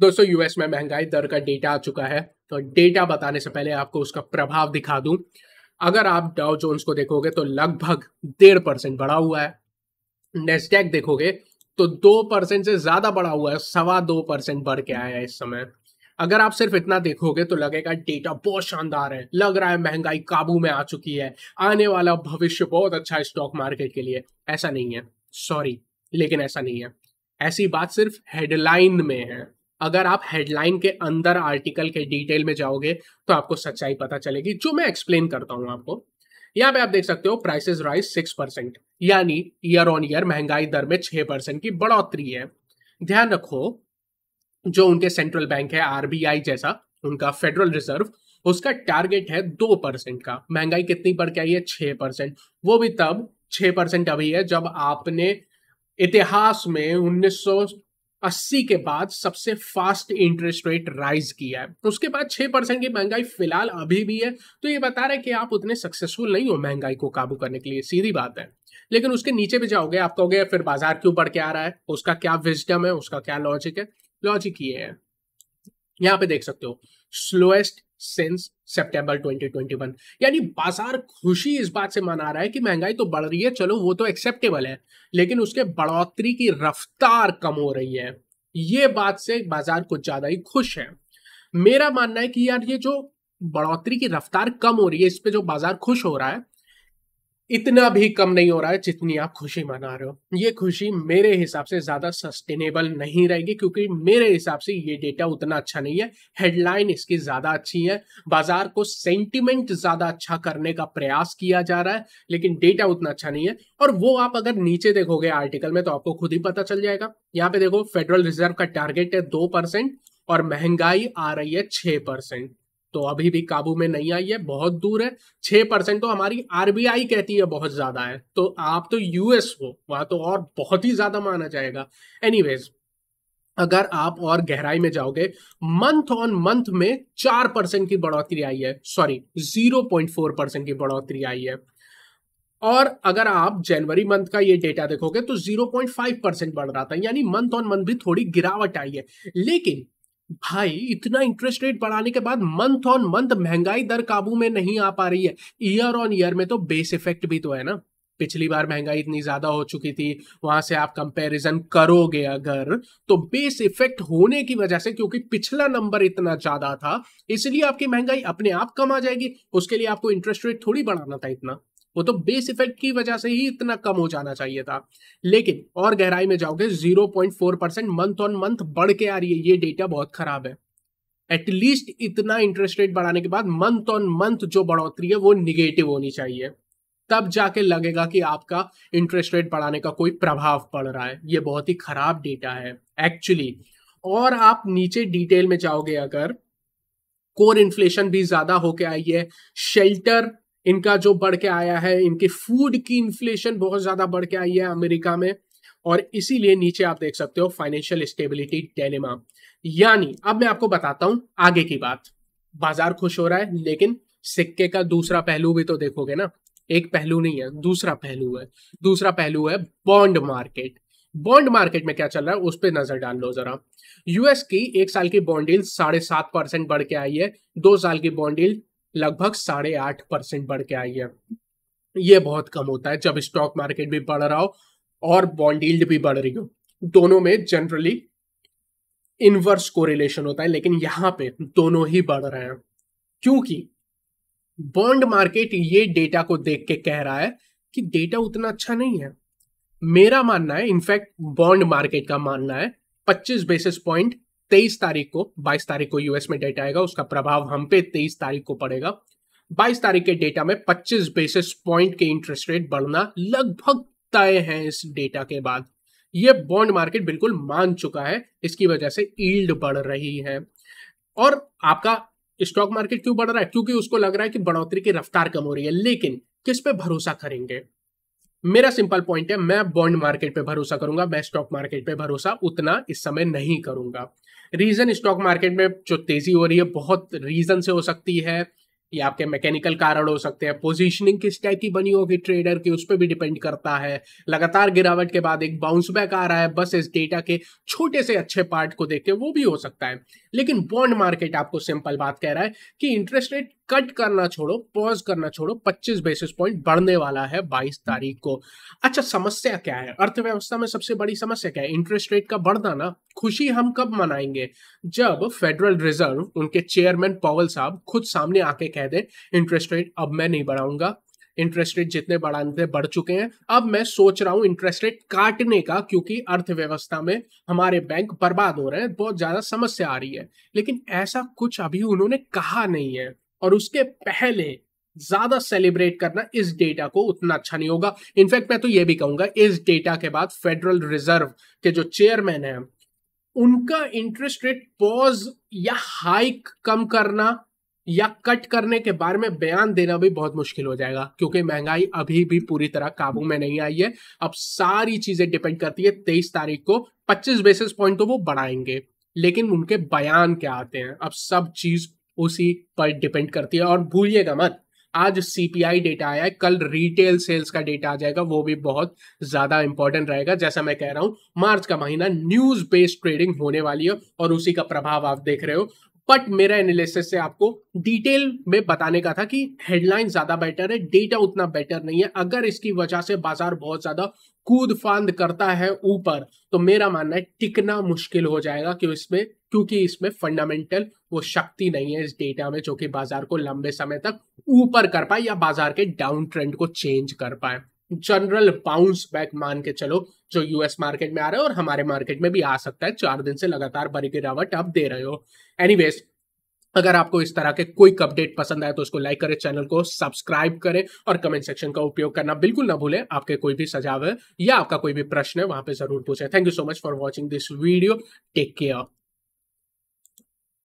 दोस्तों यूएस में महंगाई दर का डेटा आ चुका है तो डेटा बताने से पहले आपको उसका प्रभाव दिखा दूं अगर आप डाउ जोन्स को देखोगे तो लगभग डेढ़ परसेंट बढ़ा हुआ है नेस्टैक देखोगे तो दो परसेंट से ज्यादा बढ़ा हुआ है सवा दो परसेंट बढ़ के आया है इस समय अगर आप सिर्फ इतना देखोगे तो लगेगा डेटा बहुत शानदार है लग रहा है महंगाई काबू में आ चुकी है आने वाला भविष्य बहुत अच्छा है स्टॉक मार्केट के लिए ऐसा नहीं है सॉरी लेकिन ऐसा नहीं है ऐसी बात सिर्फ हेडलाइन में है अगर आप हेडलाइन के अंदर आर्टिकल के डिटेल में जाओगे तो आपको सच्चाई पता चलेगी जो मैं एक्सप्लेन करता हूं आपको यहां पे आप देख सकते हो प्राइसेस राइज सिक्स परसेंट यानी ईयर ऑन ईयर महंगाई दर में छह परसेंट की बढ़ोतरी है ध्यान रखो जो उनके सेंट्रल बैंक है आरबीआई जैसा उनका फेडरल रिजर्व उसका टारगेट है दो परसेंट का महंगाई कितनी बढ़ के आई है छह परसेंट वो भी तब छह परसेंट अभी है जब आपने इतिहास में उन्नीस 80 के बाद सबसे फास्ट इंटरेस्ट रेट राइज किया है उसके बाद 6 परसेंट की महंगाई फिलहाल अभी भी है तो ये बता रहा है कि आप उतने सक्सेसफुल नहीं हो महंगाई को काबू करने के लिए सीधी बात है लेकिन उसके नीचे भी जाओगे आप कहोगे फिर बाजार क्यों बढ़ के आ रहा है उसका क्या विजडम है उसका क्या लॉजिक है लॉजिक ये है यहाँ पे देख सकते हो स्लोएस्ट सिंस सितंबर 2021 यानी बाजार खुशी इस बात से मना रहा है कि महंगाई तो बढ़ रही है चलो वो तो एक्सेप्टेबल है लेकिन उसके बढ़ोतरी की रफ्तार कम हो रही है ये बात से बाजार कुछ ज्यादा ही खुश है मेरा मानना है कि यार ये जो बढ़ोतरी की रफ्तार कम हो रही है इस पे जो बाजार खुश हो रहा है इतना भी कम नहीं हो रहा है जितनी आप खुशी मना रहे हो ये खुशी मेरे हिसाब से ज़्यादा सस्टेनेबल नहीं रहेगी क्योंकि मेरे हिसाब से ये डेटा उतना अच्छा नहीं है हेडलाइन इसकी ज़्यादा अच्छी है बाजार को सेंटिमेंट ज़्यादा अच्छा करने का प्रयास किया जा रहा है लेकिन डेटा उतना अच्छा नहीं है और वो आप अगर नीचे देखोगे आर्टिकल में तो आपको खुद ही पता चल जाएगा यहाँ पे देखो फेडरल रिजर्व का टारगेट है दो परसेंट और महंगाई आ रही है छह परसेंट तो अभी भी काबू में नहीं आई है बहुत दूर है छह परसेंट तो हमारी आरबीआई कहती है बहुत ज्यादा है तो आप तो यूएस हो वहां तो और बहुत ही ज्यादा माना जाएगा एनीवेज अगर आप और गहराई में जाओगे मंथ ऑन मंथ में चार परसेंट की बढ़ोतरी आई है sorry zero point four percent की बढ़ोतरी आई है और अगर आप जनवरी मंथ का ये डेटा देखोगे तो 0.5 परसेंट बढ़ रहा था यानी मंथ ऑन मंथ भी थोड़ी गिरावट आई है लेकिन भाई इतना इंटरेस्ट रेट बढ़ाने के बाद मंथ ऑन मंथ महंगाई दर काबू में नहीं आ पा रही है ईयर ऑन ईयर में तो बेस इफेक्ट भी तो है ना पिछली बार महंगाई इतनी ज्यादा हो चुकी थी वहां से आप कंपैरिजन करोगे अगर तो बेस इफेक्ट होने की वजह से क्योंकि पिछला नंबर इतना ज्यादा था इसलिए आपकी महंगाई अपने आप कम आ जाएगी उसके लिए आपको इंटरेस्ट रेट थोड़ी बढ़ाना था इतना वो तो बेस इफेक्ट की वजह से ही इतना कम हो जाना चाहिए था लेकिन और गहराई में जाओगे 0.4 परसेंट मंथ ऑन मंथ बढ़ के आ रही है ये डेटा बहुत खराब है एटलीस्ट इतना इंटरेस्ट रेट बढ़ाने के बाद मंथ ऑन मंथ जो बढ़ोतरी है वो निगेटिव होनी चाहिए तब जाके लगेगा कि आपका इंटरेस्ट रेट बढ़ाने का कोई प्रभाव पड़ रहा है ये बहुत ही खराब डेटा है एक्चुअली और आप नीचे डिटेल में जाओगे अगर कोर इन्फ्लेशन भी ज्यादा होके आई है शेल्टर इनका जो बढ़ के आया है इनकी फूड की इन्फ्लेशन बहुत ज़्यादा बढ़ के आई है अमेरिका में और इसीलिए नीचे आप देख सकते हो फाइनेंशियल स्टेबिलिटी डेनेमा यानी अब मैं आपको बताता हूं आगे की बात बाजार खुश हो रहा है लेकिन सिक्के का दूसरा पहलू भी तो देखोगे ना एक पहलू नहीं है दूसरा पहलू है दूसरा पहलू है बॉन्ड मार्केट बॉन्ड मार्केट में क्या चल रहा है उस पर नजर डाल लो जरा यूएस की एक साल की बॉन्डिल साढ़े सात परसेंट बढ़ के आई है दो साल की बॉन्डिल लगभग साढ़े आठ परसेंट बढ़ के आई है ये बहुत कम होता है जब स्टॉक मार्केट भी बढ़ रहा हो और बॉन्ड यील्ड भी बढ़ रही हो दोनों में जनरली इनवर्स कोरिलेशन होता है लेकिन यहां पे दोनों ही बढ़ रहे हैं क्योंकि बॉन्ड मार्केट ये डेटा को देख के कह रहा है कि डेटा उतना अच्छा नहीं है मेरा मानना है इनफैक्ट बॉन्ड मार्केट का मानना है 25 बेसिस पॉइंट तेईस तारीख को बाईस तारीख को यूएस में डेटा आएगा उसका प्रभाव हम पे तेईस तारीख को पड़ेगा बाईस तारीख के डेटा में पच्चीस बेसिस पॉइंट के इंटरेस्ट रेट बढ़ना लगभग तय है इस डेटा के बाद ये बॉन्ड मार्केट बिल्कुल मान चुका है इसकी वजह से ईल्ड बढ़ रही है और आपका स्टॉक मार्केट क्यों बढ़ रहा है क्योंकि उसको लग रहा है कि बढ़ोतरी की रफ्तार कम हो रही है लेकिन किस पे भरोसा करेंगे मेरा सिंपल पॉइंट है मैं बॉन्ड मार्केट पे भरोसा करूंगा मैं स्टॉक मार्केट पे भरोसा उतना इस समय नहीं करूंगा रीज़न स्टॉक मार्केट में जो तेज़ी हो रही है बहुत रीज़न से हो सकती है ये आपके मैकेनिकल कारण हो सकते हैं पोजीशनिंग किस टाइप की बनी होगी ट्रेडर की उस पर भी डिपेंड करता है लगातार गिरावट के बाद एक बाउंस बैक आ रहा है बस इस डेटा के छोटे से अच्छे पार्ट को देख के वो भी हो सकता है लेकिन बॉन्ड मार्केट आपको सिंपल बात कह रहा है कि इंटरेस्ट रेट कट करना छोड़ो पॉज करना छोड़ो 25 बेसिस पॉइंट बढ़ने वाला है 22 हम्म। तारीख को अच्छा समस्या क्या है अर्थव्यवस्था में सबसे बड़ी समस्या क्या है इंटरेस्ट रेट का बढ़ना ना खुशी हम कब मनाएंगे जब फेडरल रिजर्व उनके चेयरमैन पॉवल साहब खुद सामने आके कह दे इंटरेस्ट रेट अब मैं नहीं बढ़ाऊंगा इंटरेस्ट रेट जितने बढ़ाने थे बढ़ चुके हैं अब मैं सोच रहा हूं इंटरेस्ट रेट काटने का क्योंकि अर्थव्यवस्था में हमारे बैंक बर्बाद हो रहे हैं बहुत ज्यादा समस्या आ रही है लेकिन ऐसा कुछ अभी उन्होंने कहा नहीं है और उसके पहले ज्यादा सेलिब्रेट करना इस डेटा को उतना अच्छा नहीं होगा इनफैक्ट मैं तो ये भी कहूंगा इस डेटा के बाद फेडरल रिजर्व के जो चेयरमैन है उनका इंटरेस्ट रेट पॉज या हाइक कम करना या कट करने के बारे में बयान देना भी बहुत मुश्किल हो जाएगा क्योंकि महंगाई अभी भी पूरी तरह काबू में नहीं आई है अब सारी चीजें डिपेंड करती है तेईस तारीख को पच्चीस बेसिस पॉइंट तो वो बढ़ाएंगे लेकिन उनके बयान क्या आते हैं अब सब चीज उसी पर डिपेंड करती है और भूलिएगा मत आज सीपीआई डेटा आया है कल रिटेल सेल्स का डेटा आ जाएगा वो भी बहुत ज्यादा इंपॉर्टेंट रहेगा जैसा मैं कह रहा हूं मार्च का महीना न्यूज बेस्ड ट्रेडिंग होने वाली है और उसी का प्रभाव आप देख रहे हो बट मेरा एनालिसिस से आपको डिटेल में बताने का था कि हेडलाइन ज्यादा बेटर है डेटा उतना बेटर नहीं है अगर इसकी वजह से बाजार बहुत ज्यादा कूद फांद करता है ऊपर तो मेरा मानना है टिकना मुश्किल हो जाएगा क्यों इसमें क्योंकि इसमें फंडामेंटल वो शक्ति नहीं है इस डेटा में जो कि बाजार को लंबे समय तक ऊपर कर पाए या बाजार के डाउन ट्रेंड को चेंज कर पाए जनरल बाउंस बैक मान के चलो जो यूएस मार्केट में आ रहा है और हमारे मार्केट में भी आ सकता है चार दिन से लगातार बड़ी गिरावट आप दे रहे हो एनीवेज अगर आपको इस तरह के कोई अपडेट पसंद आए तो उसको लाइक करें चैनल को सब्सक्राइब करें और कमेंट सेक्शन का उपयोग करना बिल्कुल ना भूलें आपके कोई भी सुझाव है या आपका कोई भी प्रश्न है वहां पे जरूर पूछें thank you so much for watching this video take care